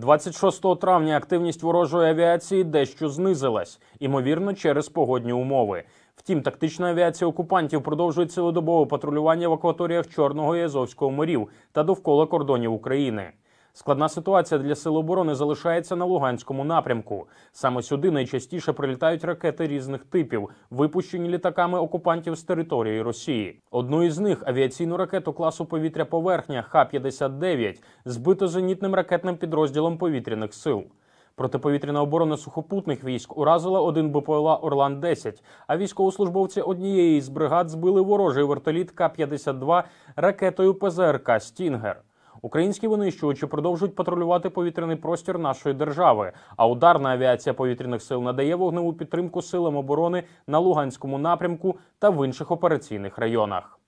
26 травня активність ворожої авіації дещо знизилась, імовірно, через погодні умови. Втім, тактична авіація окупантів продовжує цілодобове патрулювання в акваторіях Чорного і Азовського морів та довкола кордонів України. Складна ситуація для сил оборони залишається на Луганському напрямку. Саме сюди найчастіше прилітають ракети різних типів, випущені літаками окупантів з території Росії. Одну із них авіаційну ракету класу повітря поверхня Х-59 збито зенітним ракетним підрозділом повітряних сил. Протиповітряна оборона сухопутних військ уразила один БПЛА Орлан 10 А військовослужбовці однієї з бригад збили ворожий вертоліт К-52 ракетою ПЗРК Стінгер. Українські винищувачі продовжують патрулювати повітряний простір нашої держави. А ударна авіація повітряних сил надає вогневу підтримку силам оборони на Луганському напрямку та в інших операційних районах.